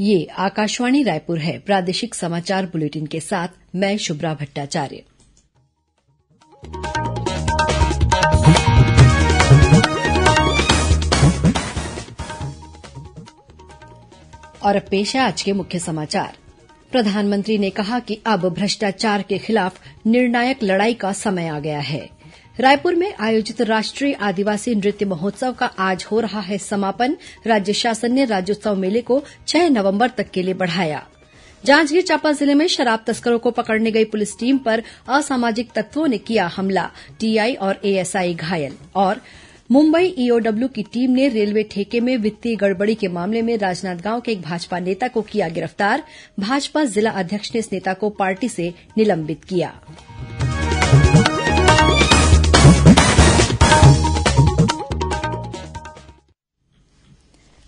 ये आकाशवाणी रायपुर है प्रादेशिक समाचार बुलेटिन के साथ मैं शुभ्रा भट्टाचार्य और अब पेश है आज के मुख्य समाचार प्रधानमंत्री ने कहा कि अब भ्रष्टाचार के खिलाफ निर्णायक लड़ाई का समय आ गया है रायपुर में आयोजित राष्ट्रीय आदिवासी नृत्य महोत्सव का आज हो रहा है समापन राज्य शासन ने राज्योत्सव मेले को छह नवंबर तक के लिए बढ़ाया जांजगीर चांपा जिले में शराब तस्करों को पकड़ने गई पुलिस टीम पर असामाजिक तत्वों ने किया हमला टीआई और एएसआई घायल और मुंबई ईओडब्ल्यू की टीम ने रेलवे ठेके में वित्तीय गड़बड़ी के मामले में राजनांदगांव के एक भाजपा नेता को किया गिरफ्तार भाजपा जिला अध्यक्ष ने इस नेता को पार्टी से निलंबित किया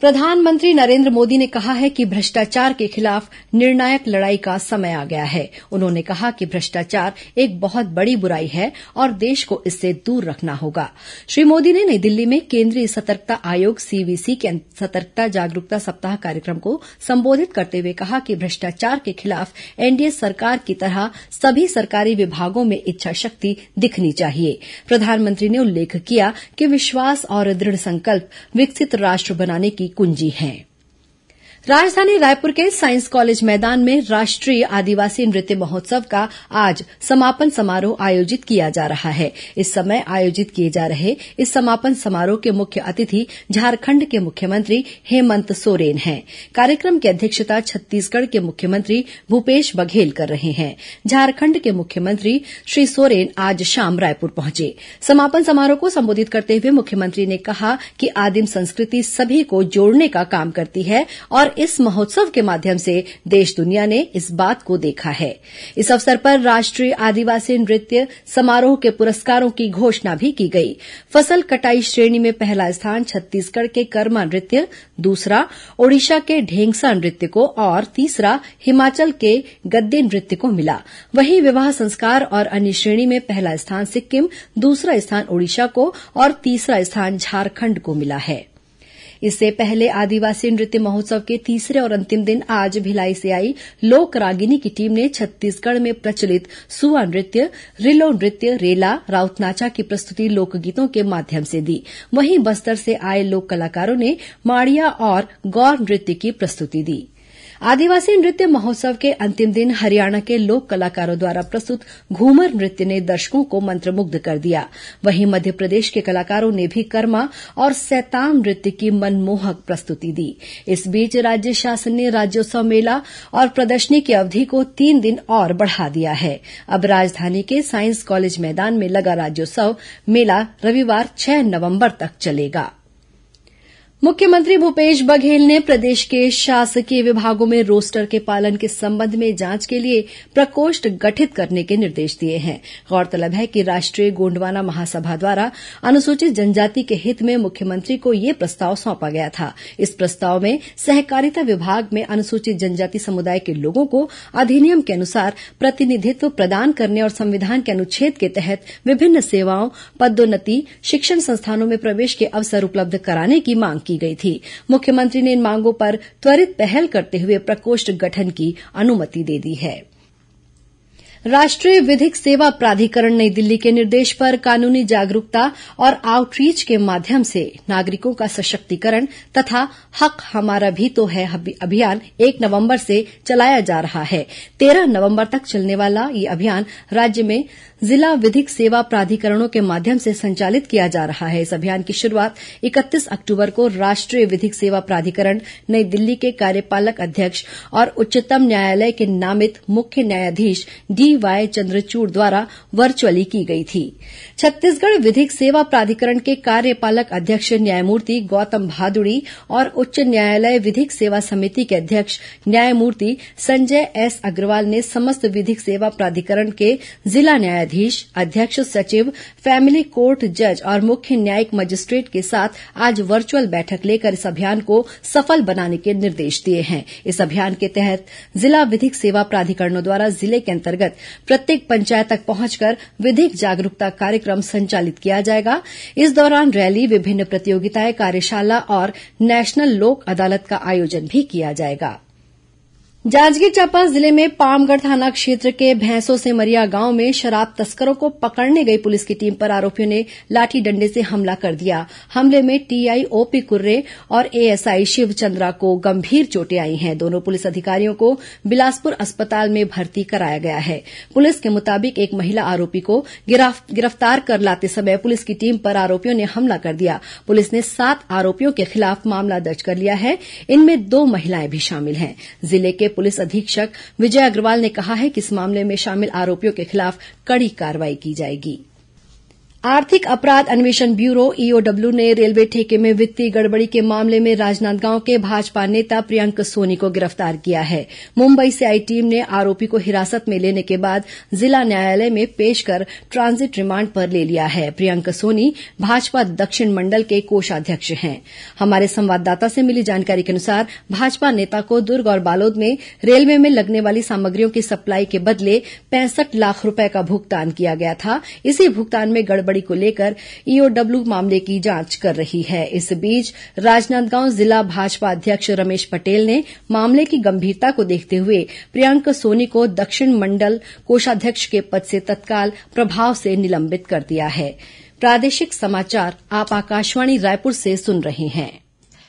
प्रधानमंत्री नरेन्द्र मोदी ने कहा है कि भ्रष्टाचार के खिलाफ निर्णायक लड़ाई का समय आ गया है उन्होंने कहा कि भ्रष्टाचार एक बहुत बड़ी बुराई है और देश को इससे दूर रखना होगा श्री मोदी ने नई दिल्ली में केन्द्रीय सतर्कता आयोग सीवीसी के अं- सतर्कता जागरूकता सप्ताह कार्यक्रम को संबोधित करते हुए कहा कि भ्रष्टाचार के खिलाफ एनडीए सरकार की तरह सभी सरकारी विभागों में इच्छा शक्ति दिखनी चाहिए प्रधानमंत्री ने उल्लेख किया कि विश्वास और दृढ़ संकल्प विकसित राष्ट्र बनाने की की कुंजी हैं राजधानी रायपुर के साइंस कॉलेज मैदान में राष्ट्रीय आदिवासी नृत्य महोत्सव का आज समापन समारोह आयोजित किया जा रहा है इस समय आयोजित किए जा रहे इस समापन समारोह के मुख्य अतिथि झारखंड के मुख्यमंत्री हेमंत सोरेन हैं कार्यक्रम की अध्यक्षता छत्तीसगढ़ के मुख्यमंत्री भूपेश बघेल कर रहे हैं झारखंड के मुख्यमंत्री श्री सोरेन आज शाम रायपुर पहुंचे समापन समारोह को संबोधित करते हुए मुख्यमंत्री ने कहा कि आदिम संस्कृति सभी को जोड़ने का काम करती है और इस महोत्सव के माध्यम से देश दुनिया ने इस बात को देखा है इस अवसर पर राष्ट्रीय आदिवासी नृत्य समारोह के पुरस्कारों की घोषणा भी की गई फसल कटाई श्रेणी में पहला स्थान छत्तीसगढ़ के कर्मा नृत्य दूसरा ओडिशा के ढेंगसा नृत्य को और तीसरा हिमाचल के गद्दी नृत्य को मिला वहीं विवाह संस्कार और अन्य श्रेणी में पहला स्थान सिक्किम दूसरा स्थान ओडिशा को और तीसरा स्थान झारखंड को मिला है इससे पहले आदिवासी नृत्य महोत्सव के तीसरे और अंतिम दिन आज भिलाई से आई लोक रागिनी की टीम ने छत्तीसगढ़ में प्रचलित सुआ नृत्य रिलो नृत्य रेला राउत नाचा की प्रस्तुति लोकगीतों के माध्यम से दी वहीं बस्तर से आए लोक कलाकारों ने माड़िया और गौर नृत्य की प्रस्तुति दी आदिवासी नृत्य महोत्सव के अंतिम दिन हरियाणा के लोक कलाकारों द्वारा प्रस्तुत घूमर नृत्य ने दर्शकों को मंत्रमुग्ध कर दिया वहीं मध्यप्रदेश के कलाकारों ने भी कर्मा और सैताम नृत्य की मनमोहक प्रस्तुति दी इस बीच राज्य शासन ने राज्योत्सव मेला और प्रदर्शनी की अवधि को तीन दिन और बढ़ा दिया है अब राजधानी के साइंस कॉलेज मैदान में लगा राज्योत्सव मेला रविवार छह नवम्बर तक चलेगा मुख्यमंत्री भूपेश बघेल ने प्रदेश के शासकीय विभागों में रोस्टर के पालन के संबंध में जांच के लिए प्रकोष्ठ गठित करने के निर्देश दिए हैं गौरतलब है कि राष्ट्रीय गोंडवाना महासभा द्वारा अनुसूचित जनजाति के हित में मुख्यमंत्री को यह प्रस्ताव सौंपा गया था इस प्रस्ताव में सहकारिता विभाग में अनुसूचित जनजाति समुदाय के लोगों को अधिनियम के अनुसार प्रतिनिधित्व प्रदान करने और संविधान के अनुच्छेद के तहत विभिन्न सेवाओं पदोन्नति शिक्षण संस्थानों में प्रवेश के अवसर उपलब्ध कराने की मांग की की गई थी मुख्यमंत्री ने इन मांगों पर त्वरित पहल करते हुए प्रकोष्ठ गठन की अनुमति दे दी है राष्ट्रीय विधिक सेवा प्राधिकरण नई दिल्ली के निर्देश पर कानूनी जागरूकता और आउटरीच के माध्यम से नागरिकों का सशक्तिकरण तथा हक हमारा भी तो है अभियान एक नवंबर से चलाया जा रहा है तेरह नवंबर तक चलने वाला यह अभियान राज्य में जिला विधिक सेवा प्राधिकरणों के माध्यम से संचालित किया जा रहा है इस अभियान की शुरूआत इकतीस अक्टूबर को राष्ट्रीय विधिक सेवा प्राधिकरण नई दिल्ली के कार्यपालक अध्यक्ष और उच्चतम न्यायालय के नामित मुख्य न्यायाधीश डीवाई चंद्रचूड़ द्वारा वर्चुअली की गई थी छत्तीसगढ़ विधिक सेवा प्राधिकरण के कार्यपालक अध्यक्ष न्यायमूर्ति गौतम भादुड़ी और उच्च न्यायालय विधिक सेवा समिति के अध्यक्ष न्यायमूर्ति संजय एस अग्रवाल ने समस्त विधिक सेवा प्राधिकरण के जिला न्यायाधीश न्यायाधीश अध्यक्ष सचिव फैमिली कोर्ट जज और मुख्य न्यायिक मजिस्ट्रेट के साथ आज वर्चुअल बैठक लेकर इस अभियान को सफल बनाने के निर्देश दिए हैं इस अभियान के तहत जिला विधिक सेवा प्राधिकरणों द्वारा जिले के अंतर्गत प्रत्येक पंचायत तक पहुंचकर विधिक जागरूकता कार्यक्रम संचालित किया जाएगा इस दौरान रैली विभिन्न प्रतियोगिताएं कार्यशाला और नेशनल लोक अदालत का आयोजन भी किया जाएगा जांजगीर चांपा जिले में पामगढ़ थाना क्षेत्र के से सेमरिया गांव में शराब तस्करों को पकड़ने गई पुलिस की टीम पर आरोपियों ने लाठी डंडे से हमला कर दिया हमले में टीआई ओपी कुर्रे और एएसआई शिव चंद्रा को गंभीर चोटें आई हैं दोनों पुलिस अधिकारियों को बिलासपुर अस्पताल में भर्ती कराया गया है पुलिस के मुताबिक एक महिला आरोपी को गिरफ्तार कर लाते समय पुलिस की टीम पर आरोपियों ने हमला कर दिया पुलिस ने सात आरोपियों के खिलाफ मामला दर्ज कर लिया है इनमें दो महिलाएं भी शामिल हैं जिले के पुलिस अधीक्षक विजय अग्रवाल ने कहा है कि इस मामले में शामिल आरोपियों के खिलाफ कड़ी कार्रवाई की जाएगी आर्थिक अपराध अन्वेषण ब्यूरो ईओडब्ल्यू e ने रेलवे ठेके में वित्तीय गड़बड़ी के मामले में राजनांदगांव के भाजपा नेता प्रियंक सोनी को गिरफ्तार किया है मुंबई से आई टीम ने आरोपी को हिरासत में लेने के बाद जिला न्यायालय में पेश कर ट्रांजिट रिमांड पर ले लिया है प्रियंक सोनी भाजपा दक्षिण मंडल के कोषाध्यक्ष हैं हमारे संवाददाता से मिली जानकारी के अनुसार भाजपा नेता को दुर्ग और बालोद में रेलवे में लगने वाली सामग्रियों की सप्लाई के बदले पैंसठ लाख रूपये का भुगतान किया गया था इसी भुगतान में गड़बड़ी गड़बड़ी को लेकर ईओडब्ल्यू मामले की जांच कर रही है इस बीच राजनांदगांव जिला भाजपा अध्यक्ष रमेश पटेल ने मामले की गंभीरता को देखते हुए प्रियंक सोनी को दक्षिण मंडल कोषाध्यक्ष के पद से तत्काल प्रभाव से निलंबित कर दिया है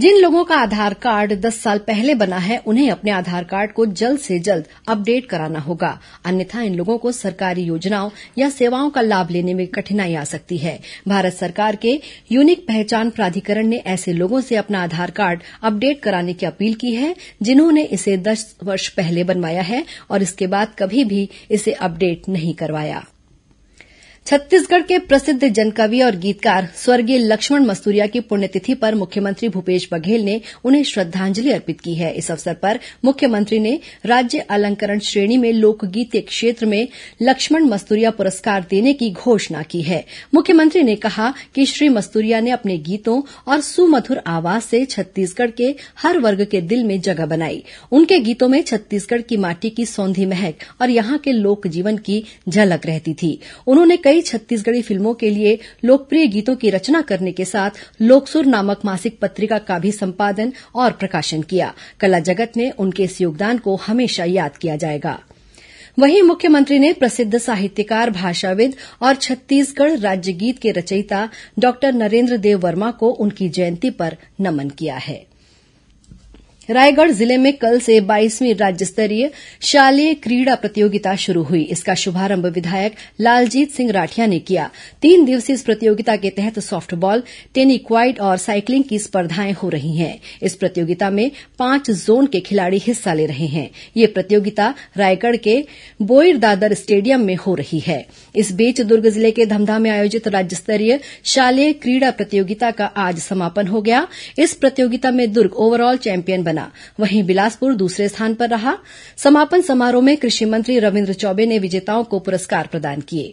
जिन लोगों का आधार कार्ड दस साल पहले बना है उन्हें अपने आधार कार्ड को जल्द से जल्द अपडेट कराना होगा अन्यथा इन लोगों को सरकारी योजनाओं या सेवाओं का लाभ लेने में कठिनाई आ सकती है भारत सरकार के यूनिक पहचान प्राधिकरण ने ऐसे लोगों से अपना आधार कार्ड अपडेट कराने की अपील की है जिन्होंने इसे दस वर्ष पहले बनवाया है और इसके बाद कभी भी इसे अपडेट नहीं करवाया है छत्तीसगढ़ के प्रसिद्ध जनकवि और गीतकार स्वर्गीय लक्ष्मण मस्तूरिया की पुण्यतिथि पर मुख्यमंत्री भूपेश बघेल ने उन्हें श्रद्धांजलि अर्पित की है इस अवसर पर मुख्यमंत्री ने राज्य अलंकरण श्रेणी में लोकगीत के क्षेत्र में लक्ष्मण मस्तूरिया पुरस्कार देने की घोषणा की है मुख्यमंत्री ने कहा कि श्री मस्तूरिया ने अपने गीतों और सुमधुर आवाज से छत्तीसगढ़ के हर वर्ग के दिल में जगह बनाई उनके गीतों में छत्तीसगढ़ की माटी की सौंधी महक और यहां के लोक जीवन की झलक रहती थी उन्होंने कई छत्तीसगढ़ी फिल्मों के लिए लोकप्रिय गीतों की रचना करने के साथ लोकसुर नामक मासिक पत्रिका का भी संपादन और प्रकाशन किया कला जगत में उनके इस योगदान को हमेशा याद किया जाएगा वहीं मुख्यमंत्री ने प्रसिद्ध साहित्यकार भाषाविद और छत्तीसगढ़ राज्य गीत के रचयिता डॉक्टर नरेन्द्र देव वर्मा को उनकी जयंती पर नमन किया है रायगढ़ जिले में कल से बाईसवीं राज्य स्तरीय शालेय क्रीड़ा प्रतियोगिता शुरू हुई इसका शुभारंभ विधायक लालजीत सिंह राठिया ने किया तीन दिवसीय इस प्रतियोगिता के तहत सॉफ्टबॉल टेनिक्वाइड और साइकिलिंग की स्पर्धाएं हो रही हैं इस प्रतियोगिता में पांच जोन के खिलाड़ी हिस्सा ले रहे हैं यह प्रतियोगिता रायगढ़ के बोईरदादर स्टेडियम में हो रही है इस बीच दुर्ग जिले के धमधा में आयोजित राज्य स्तरीय शालेय क्रीड़ा प्रतियोगिता का आज समापन हो गया इस प्रतियोगिता में दुर्ग ओवरऑल चैंपियन बना मिला वहीं बिलासपुर दूसरे स्थान पर रहा समापन समारोह में कृषि मंत्री रविन्द्र चौबे ने विजेताओं को पुरस्कार प्रदान किये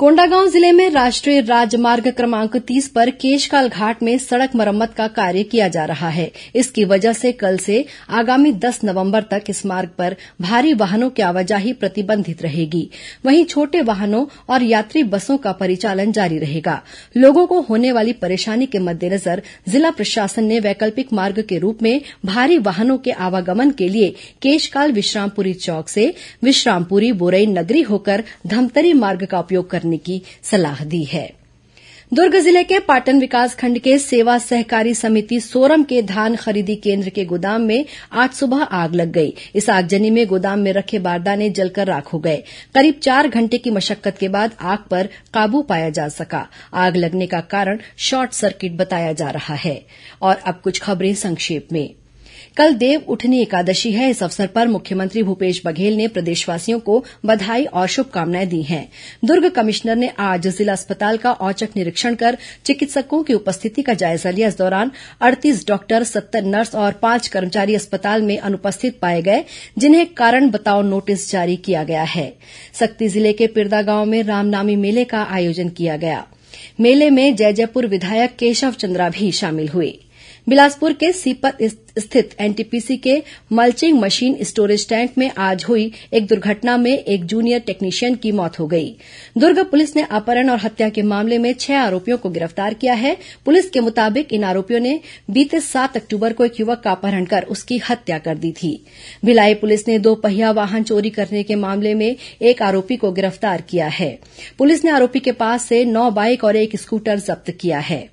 कोंडागांव जिले में राष्ट्रीय राजमार्ग क्रमांक तीस पर केशकाल घाट में सड़क मरम्मत का कार्य किया जा रहा है इसकी वजह से कल से आगामी दस नवंबर तक इस मार्ग पर भारी वाहनों की आवाजाही प्रतिबंधित रहेगी वहीं छोटे वाहनों और यात्री बसों का परिचालन जारी रहेगा लोगों को होने वाली परेशानी के मद्देनजर जिला प्रशासन ने वैकल्पिक मार्ग के रूप में भारी वाहनों के आवागमन के लिए केशकाल विश्रामपुरी चौक से विश्रामपुरी बोरई नगरी होकर धमतरी मार्ग का उपयोग करने करने की सलाह दी है दुर्ग जिले के पाटन विकासखंड के सेवा सहकारी समिति सोरम के धान खरीदी केन्द्र के गोदाम में आज सुबह आग लग गई इस आगजनी में गोदाम में रखे बारदाने जलकर राख हो गए करीब चार घंटे की मशक्कत के बाद आग पर काबू पाया जा सका आग लगने का कारण शॉर्ट सर्किट बताया जा रहा है और अब कुछ खबरें संक्षेप में कल देव उठनी एकादशी है इस अवसर पर मुख्यमंत्री भूपेश बघेल ने प्रदेशवासियों को बधाई और शुभकामनाएं दी हैं दुर्ग कमिश्नर ने आज जिला अस्पताल का औचक निरीक्षण कर चिकित्सकों की उपस्थिति का जायजा लिया इस दौरान अड़तीस डॉक्टर सत्तर नर्स और पांच कर्मचारी अस्पताल में अनुपस्थित पाए गए जिन्हें कारण बताओ नोटिस जारी किया गया है सक्ती जिले के पिरदा गांव में रामनामी मेले का आयोजन किया गया मेले में जय जयपुर विधायक केशव चंद्रा भी शामिल हुए बिलासपुर के सीपत स्थित एनटीपीसी के मल्चिंग मशीन स्टोरेज टैंक में आज हुई एक दुर्घटना में एक जूनियर टेक्नीशियन की मौत हो गई दुर्ग पुलिस ने अपहरण और हत्या के मामले में छह आरोपियों को गिरफ्तार किया है पुलिस के मुताबिक इन आरोपियों ने बीते सात अक्टूबर को एक युवक का अपहरण कर उसकी हत्या कर दी थी भिलाई पुलिस ने दो पहिया वाहन चोरी करने के मामले में एक आरोपी को गिरफ्तार किया है पुलिस ने आरोपी के पास से नौ बाइक और एक स्कूटर जब्त किया है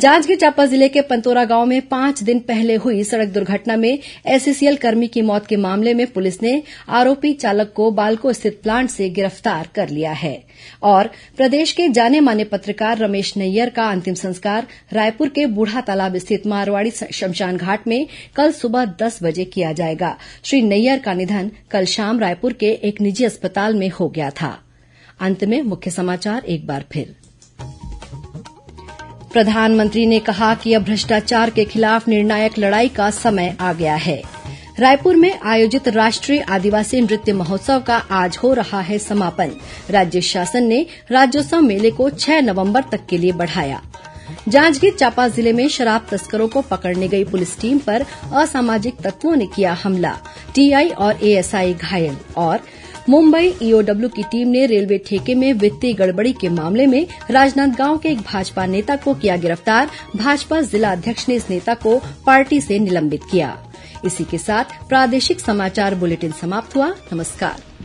जांजगीर चांपा जिले के पंतोरा गांव में पांच दिन पहले हुई सड़क दुर्घटना में एसईसीएल कर्मी की मौत के मामले में पुलिस ने आरोपी चालक को बालको स्थित प्लांट से गिरफ्तार कर लिया है और प्रदेश के जाने माने पत्रकार रमेश नैयर का अंतिम संस्कार रायपुर के बूढ़ा तालाब स्थित मारवाड़ी शमशान घाट में कल सुबह दस बजे किया जाएगा श्री नैयर का निधन कल शाम रायपुर के एक निजी अस्पताल में हो गया था प्रधानमंत्री ने कहा कि अब भ्रष्टाचार के खिलाफ निर्णायक लड़ाई का समय आ गया है रायपुर में आयोजित राष्ट्रीय आदिवासी नृत्य महोत्सव का आज हो रहा है समापन राज्य शासन ने राज्योत्सव मेले को 6 नवंबर तक के लिए बढ़ाया जांजगीर चांपा जिले में शराब तस्करों को पकड़ने गई पुलिस टीम पर असामाजिक तत्वों ने किया हमला टीआई और एएसआई घायल और मुंबई ईओडब्ल्यू की टीम ने रेलवे ठेके में वित्तीय गड़बड़ी के मामले में राजनांदगांव के एक भाजपा नेता को किया गिरफ्तार भाजपा जिला अध्यक्ष ने इस नेता को पार्टी से निलंबित किया इसी के साथ प्रादेशिक समाचार बुलेटिन समाप्त हुआ नमस्कार